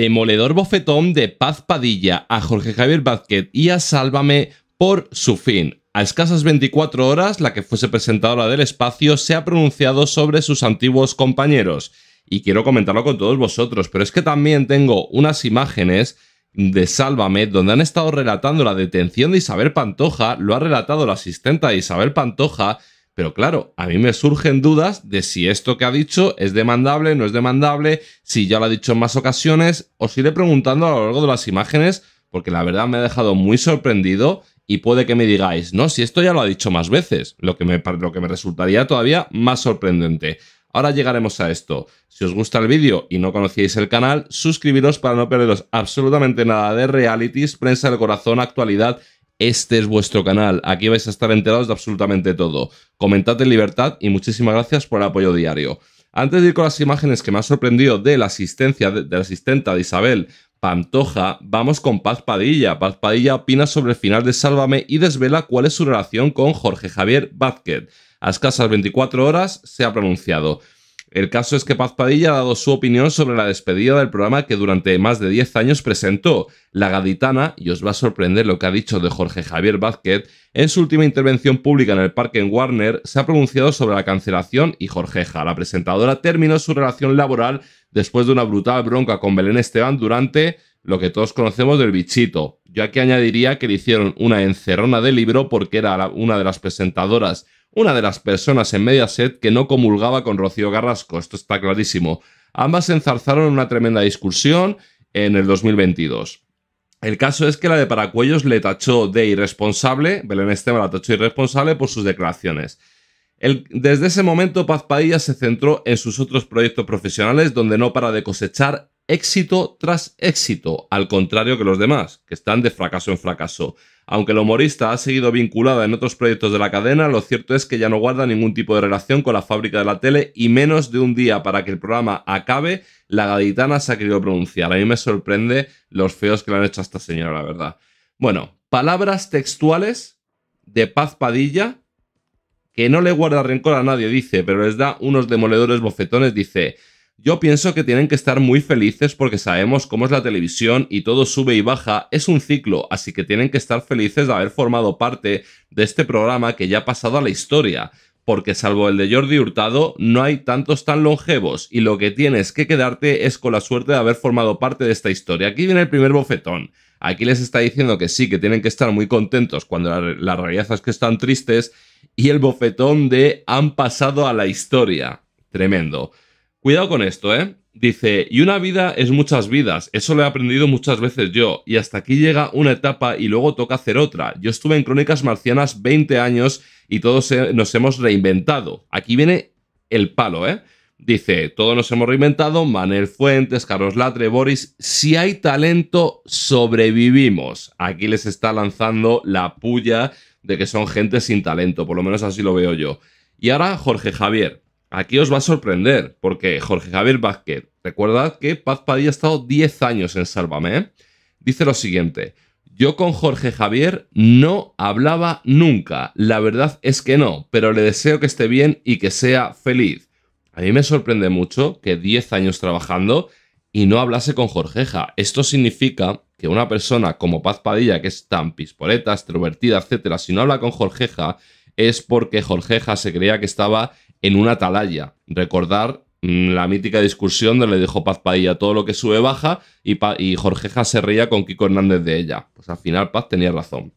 demoledor bofetón de Paz Padilla a Jorge Javier Vázquez y a Sálvame por su fin. A escasas 24 horas, la que fuese presentadora del espacio se ha pronunciado sobre sus antiguos compañeros. Y quiero comentarlo con todos vosotros, pero es que también tengo unas imágenes de Sálvame donde han estado relatando la detención de Isabel Pantoja, lo ha relatado la asistenta de Isabel Pantoja, pero claro, a mí me surgen dudas de si esto que ha dicho es demandable, no es demandable, si ya lo ha dicho en más ocasiones. Os iré preguntando a lo largo de las imágenes, porque la verdad me ha dejado muy sorprendido y puede que me digáis, no, si esto ya lo ha dicho más veces, lo que me, lo que me resultaría todavía más sorprendente. Ahora llegaremos a esto. Si os gusta el vídeo y no conocíais el canal, suscribiros para no perderos absolutamente nada de realities, prensa del corazón, actualidad este es vuestro canal, aquí vais a estar enterados de absolutamente todo. Comentad en libertad y muchísimas gracias por el apoyo diario. Antes de ir con las imágenes que me han sorprendido de la asistencia de, la asistenta de Isabel Pantoja, vamos con Paz Padilla. Paz Padilla opina sobre el final de Sálvame y desvela cuál es su relación con Jorge Javier Vázquez. A escasas 24 horas se ha pronunciado. El caso es que Paz Padilla ha dado su opinión sobre la despedida del programa que durante más de 10 años presentó La Gaditana y os va a sorprender lo que ha dicho de Jorge Javier Vázquez. En su última intervención pública en el parque en Warner se ha pronunciado sobre la cancelación y Jorgeja, la presentadora, terminó su relación laboral después de una brutal bronca con Belén Esteban durante lo que todos conocemos del bichito. Yo aquí añadiría que le hicieron una encerrona de libro porque era una de las presentadoras una de las personas en Mediaset que no comulgaba con Rocío Garrasco. esto está clarísimo. Ambas se enzarzaron en una tremenda discusión en el 2022. El caso es que la de Paracuellos le tachó de irresponsable, Belén Esteban la tachó irresponsable por sus declaraciones. desde ese momento Paz Padilla se centró en sus otros proyectos profesionales donde no para de cosechar éxito tras éxito, al contrario que los demás, que están de fracaso en fracaso. Aunque la humorista ha seguido vinculada en otros proyectos de la cadena, lo cierto es que ya no guarda ningún tipo de relación con la fábrica de la tele y menos de un día para que el programa acabe, la gaditana se ha querido pronunciar. A mí me sorprende los feos que le han hecho a esta señora, la verdad. Bueno, palabras textuales de Paz Padilla, que no le guarda rencor a nadie, dice, pero les da unos demoledores bofetones, dice... Yo pienso que tienen que estar muy felices porque sabemos cómo es la televisión y todo sube y baja, es un ciclo, así que tienen que estar felices de haber formado parte de este programa que ya ha pasado a la historia, porque salvo el de Jordi Hurtado, no hay tantos tan longevos y lo que tienes que quedarte es con la suerte de haber formado parte de esta historia. Aquí viene el primer bofetón. Aquí les está diciendo que sí, que tienen que estar muy contentos cuando la, realidad es que están tristes y el bofetón de han pasado a la historia. Tremendo. Cuidado con esto, ¿eh? Dice, y una vida es muchas vidas, eso lo he aprendido muchas veces yo, y hasta aquí llega una etapa y luego toca hacer otra. Yo estuve en Crónicas Marcianas 20 años y todos nos hemos reinventado. Aquí viene el palo, ¿eh? Dice, todos nos hemos reinventado, Manel Fuentes, Carlos Latre, Boris, si hay talento, sobrevivimos. Aquí les está lanzando la puya de que son gente sin talento, por lo menos así lo veo yo. Y ahora Jorge Javier, Aquí os va a sorprender, porque Jorge Javier Vázquez, recuerdad que Paz Padilla ha estado 10 años en Sálvame, ¿eh? dice lo siguiente. Yo con Jorge Javier no hablaba nunca. La verdad es que no, pero le deseo que esté bien y que sea feliz. A mí me sorprende mucho que 10 años trabajando y no hablase con Jorgeja. Esto significa que una persona como Paz Padilla, que es tan pisporeta, extrovertida, etcétera, si no habla con Jorgeja, es porque Jorgeja se creía que estaba en una atalaya. Recordar mm, la mítica discusión donde le dijo Paz Padilla todo lo que sube baja y, Jorgeja se reía con Kiko Hernández de ella. Pues al final Paz tenía razón.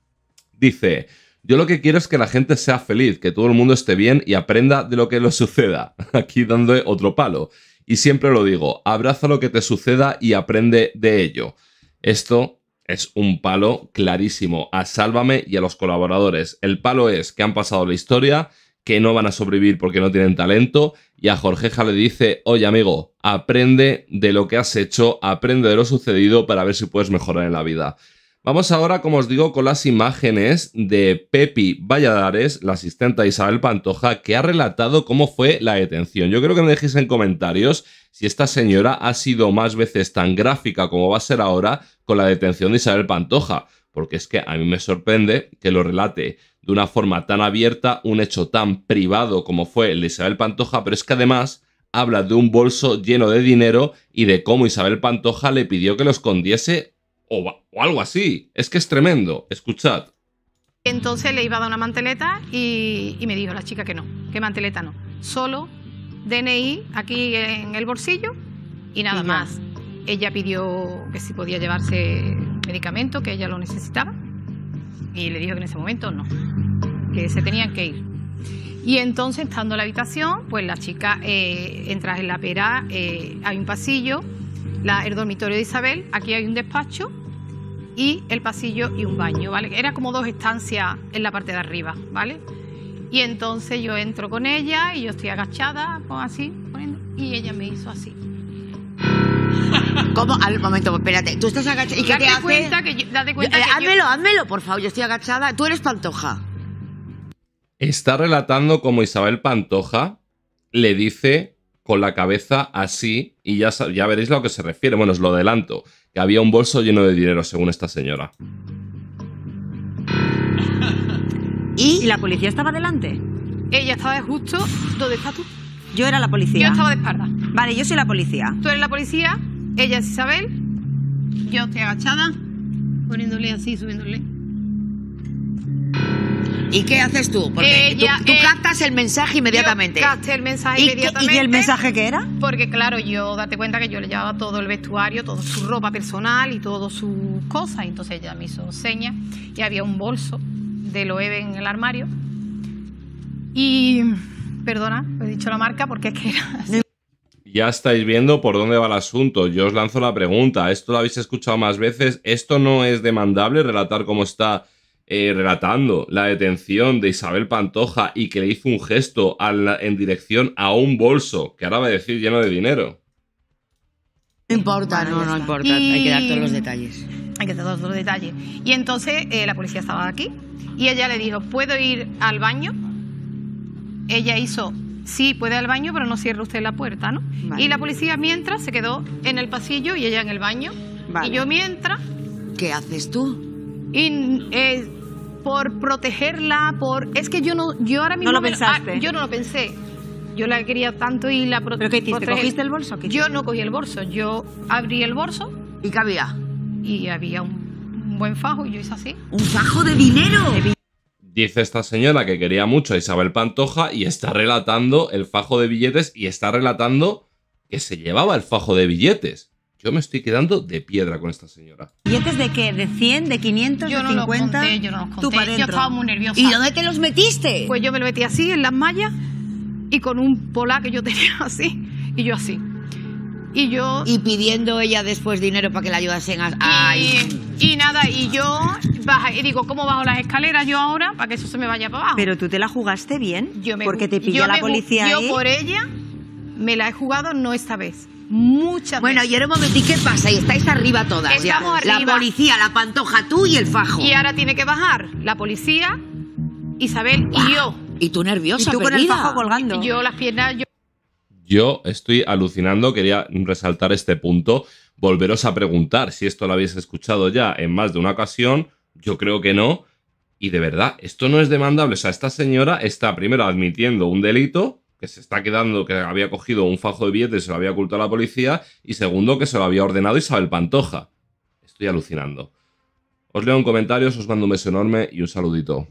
Dice, yo lo que quiero es que la gente sea feliz, que todo el mundo esté bien y aprenda de lo que le suceda. Aquí dando otro palo. Y siempre lo digo, abraza lo que te suceda y aprende de ello. Esto es un palo clarísimo a Sálvame y a los colaboradores. El palo es que han pasado la historia que no van a sobrevivir porque no tienen talento. Y a Jorgeja le dice, oye amigo, aprende de lo que has hecho, aprende de lo sucedido para ver si puedes mejorar en la vida. Vamos ahora, como os digo, con las imágenes de Pepi Valladares, la asistenta Isabel Pantoja, que ha relatado cómo fue la detención. Yo creo que me dejéis en comentarios si esta señora ha sido más veces tan gráfica como va a ser ahora con la detención de Isabel Pantoja, porque es que a mí me sorprende que lo relate de una forma tan abierta un hecho tan privado como fue el de Isabel Pantoja, pero es que además habla de un bolso lleno de dinero y de cómo Isabel Pantoja le pidió que lo escondiese o, o algo así. Es que es tremendo. Escuchad. Entonces le iba a dar una manteleta y, me dijo la chica que no, que manteleta no. Solo DNI aquí en el bolsillo y nada más. Ella pidió que si podía llevarse medicamento, que ella lo necesitaba. Y le dijo que en ese momento no, que se tenían que ir. Y entonces, estando en la habitación, pues la chica eh, entra en la pera, eh, hay un pasillo, el dormitorio de Isabel, aquí hay un despacho y el pasillo y un baño, ¿vale? Era como dos estancias en la parte de arriba, ¿vale? Y entonces yo entro con ella y yo estoy agachada, pues así, poniendo, y ella me hizo así. ¿Cómo? Al momento, espérate. Tú estás agachada. ¿Y qué te hace? Cuenta que date cuenta eh, házmelo, por favor. Yo estoy agachada. Tú eres Pantoja. Está relatando como Isabel Pantoja le dice con la cabeza así y ya, ya veréis a lo que se refiere. Bueno, os lo adelanto. Que había un bolso lleno de dinero, según esta señora. ¿Y la policía estaba delante? Ella estaba justo. ¿Dónde estás tú? Yo era la policía. Yo estaba de espalda. Vale, yo soy la policía. ¿Tú eres la policía? Ella es Isabel. Yo estoy agachada, poniéndole así, subiéndole. ¿Y qué haces tú? Porque eh, tú, eh, captas el mensaje inmediatamente. capté el mensaje inmediatamente. ¿Y el mensaje qué era? Porque claro, yo date cuenta que yo le llevaba todo el vestuario, toda su ropa personal y todas sus cosas. Entonces ella me hizo señas y había un bolso de Loewe en el armario. Y, perdona, he dicho la marca porque es que era... Ya estáis viendo por dónde va el asunto. Yo os lanzo la pregunta. Esto lo habéis escuchado más veces. ¿Esto no es demandable relatar cómo está eh, relatando la detención de Isabel Pantoja y que le hizo un gesto en dirección a un bolso que ahora va a decir lleno de dinero? No importa, no, no importa. Hay que dar todos los detalles. Hay que dar todos los detalles. Y entonces eh, la policía estaba aquí y ella le dijo, ¿puedo ir al baño? Ella hizo sí puede al baño, pero no cierra usted la puerta, ¿no? Y la policía mientras se quedó en el pasillo y ella en el baño. Y yo mientras... ¿Qué haces tú? Y, eh, por protegerla, por... Es que yo no... Yo ahora mismo... No lo ah, pensaste. yo no lo pensé. Yo la quería tanto y la protegí. ¿Pero qué hiciste? ¿Cogiste el bolso? yo no cogí el bolso. Yo abrí el bolso. ¿Y qué había? Y había un, buen fajo y yo hice así. ¿Un fajo de dinero? dice esta señora que quería mucho a Isabel Pantoja y está relatando el fajo de billetes y está relatando que se llevaba el fajo de billetes. Yo me estoy quedando de piedra con esta señora. ¿Billetes de qué? ¿De 100? ¿De 500? ¿De Yo no los conté, yo no yo estaba muy nerviosa. ¿Y dónde te los metiste? Pues yo me lo metí así, en las mallas, y con un polá que yo tenía así, y yo así. Y yo. Y pidiendo ella después dinero para que la ayudasen a. Ay. Y, nada, y yo y digo, ¿cómo bajo las escaleras yo ahora para que eso se me vaya para abajo? Pero tú te la jugaste bien. Yo me porque te pilló la policía. Yo por ella me la he jugado no esta vez. Muchas bueno, veces. Bueno, y ahora un momento, qué pasa? Y estáis arriba todas. Estamos arriba. La policía, la pantoja, tú y el fajo. Y ahora tiene que bajar la policía, Isabel y yo. Y tú nerviosa, Y tú con el fajo colgando. Yo las piernas... Yo estoy alucinando, quería resaltar este punto, volveros a preguntar si esto lo habéis escuchado ya en más de una ocasión, yo creo que no, y de verdad, esto no es demandable, o sea, esta señora está primero admitiendo un delito, que se está quedando, que había cogido un fajo de billetes y se lo había ocultado a la policía, y segundo, que se lo había ordenado Isabel Pantoja. Estoy alucinando. Os leo en comentarios, os mando un beso enorme y un saludito.